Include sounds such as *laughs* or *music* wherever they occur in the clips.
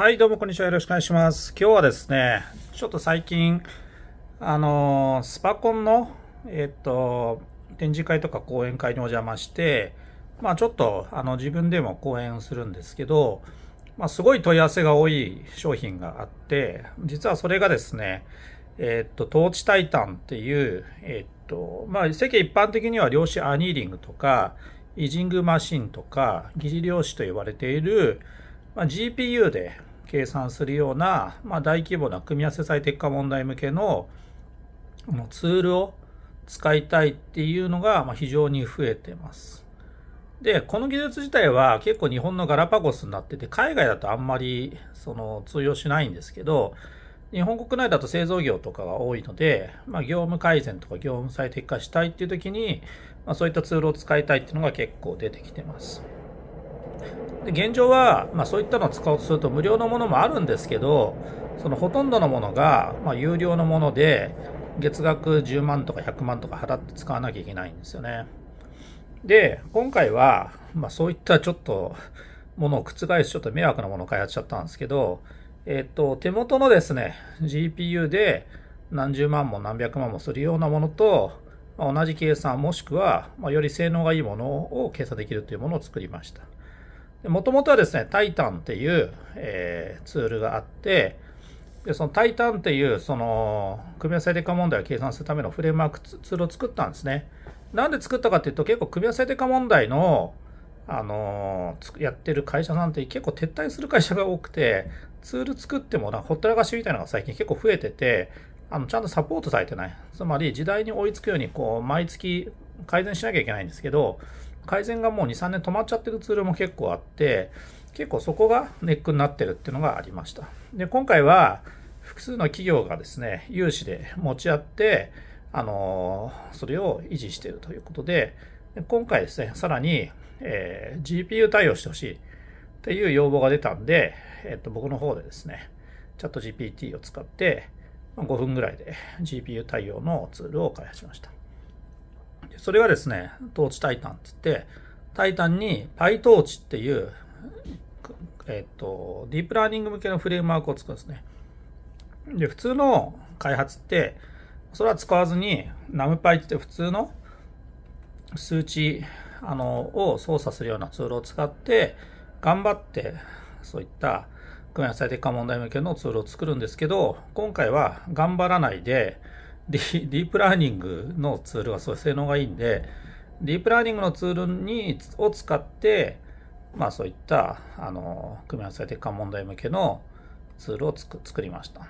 はい、どうもこんにちは。よろしくお願いします。今日はですね、ちょっと最近、あの、スパコンの、えっと、展示会とか講演会にお邪魔して、まあちょっと、あの、自分でも講演をするんですけど、まあすごい問い合わせが多い商品があって、実はそれがですね、えっと、トーチタイタンっていう、えっと、まあ世間一般的には量子アニーリングとか、イジングマシンとか、疑似量子と言われている、まあ、GPU で計算するような、まあ、大規模な組み合わせ最適化問題向けののツールを使いたいっていうのが、ま非常に増えてます。で、この技術自体は結構日本のガラパゴスになってて、海外だとあんまりその通用しないんですけど、日本国内だと製造業とかが多いので、まあ、業務改善とか業務最適化したいっていう時に、まあ、そういったツールを使いたいっていうのが結構出てきてます。で現状は、まあ、そういったのを使おうとすると無料のものもあるんですけど、そのほとんどのものが、まあ、有料のもので、月額10万とか100万とか払って使わなきゃいけないんですよね。で、今回は、まあ、そういったちょっと、ものを覆すちょっと迷惑なものを開発しちゃったんですけど、えっ、と、手元のですね、GPU で何十万も何百万もするようなものと、まあ、同じ計算もしくは、まあ、より性能がいいものを計算できるというものを作りました。もともとはですね、タイタンっていう、えー、ツールがあって、でそのタイタンっていうその組み合わせ定価問題を計算するためのフレームワークツールを作ったんですね。なんで作ったかっていうと結構組み合わせ定価問題のあのー、やってる会社なんて結構撤退する会社が多くて、ツール作ってもなほったらかしみたいなのが最近結構増えてて、あの、ちゃんとサポートされてない。つまり時代に追いつくように、こう、毎月改善しなきゃいけないんですけど、改善がもう2、3年止まっちゃってるツールも結構あって、結構そこがネックになってるっていうのがありました。で、今回は複数の企業がですね、融資で持ち合って、あのー、それを維持しているということで、で今回ですね、さらに、えー、GPU 対応してほしいっていう要望が出たんで、えっと、僕の方でですね、チャット GPT を使って、5分ぐらいで GPU 対応のツールを開発しました。それがですね、トーチタイタンって言って、タイタンに PyTorch っていう、えっ、と、ディープラーニング向けのフレームワークを作るんですね。で、普通の開発って、それは使わずに NumPy って普通の数値あのを操作するようなツールを使って、頑張って、そういった組み合わせ適化問題向けのツールを作るんですけど、今回は頑張らないで、ディディープラーニングのツールはそういう性能がいいんで、ディープラーニングのツールにを使って、まあそういった、あの、組み合わせ的関問題向けのツールをつく作りました。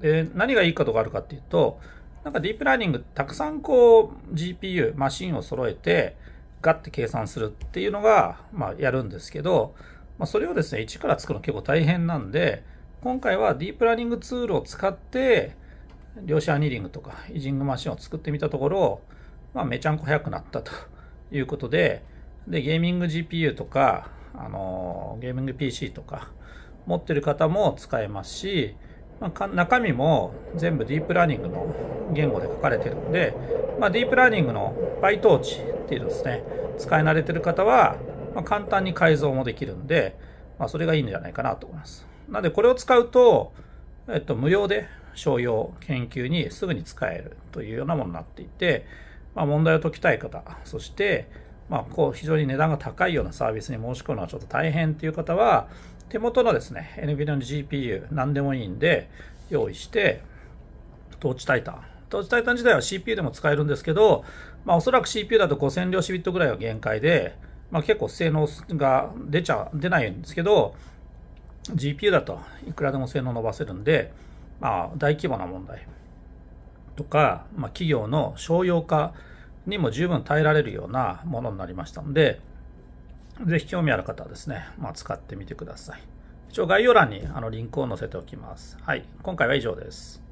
で、何がいいことがあるかっていうと、なんかディープラーニングたくさんこう GPU、マシンを揃えて、ガッて計算するっていうのが、まあやるんですけど、まあそれをですね、一から作るの結構大変なんで、今回はディープラーニングツールを使って、量子アニーリングとかイジングマシンを作ってみたところ、まあ、めちゃんこ早くなったと *laughs* いうことで、で、ゲーミング GPU とか、あのゲーミング PC とか持ってる方も使えますし、まあ、中身も全部ディープラーニングの言語で書かれてるんで、まあ、ディープラーニングの PyTorch っていうのですね、使い慣れてる方は、まあ、簡単に改造もできるんで、まあ、それがいいんじゃないかなと思います。なので、これを使うと、えっと、無料で商用研究にすぐに使えるというようなものになっていて、まあ、問題を解きたい方そして、まあ、こう非常に値段が高いようなサービスに申し込むのはちょっと大変という方は手元のですね NVIDIA の GPU 何でもいいんで用意してトーチタイタントーチタイタン自体は CPU でも使えるんですけど、まあ、おそらく CPU だと5000両シビットぐらいは限界で、まあ、結構性能が出ちゃ出ないんですけど GPU だといくらでも性能伸ばせるんで、まあ、大規模な問題とか、まあ、企業の商用化にも十分耐えられるようなものになりましたので、ぜひ興味ある方はですね、まあ、使ってみてください。一応概要欄にあのリンクを載せておきます。はい、今回は以上です。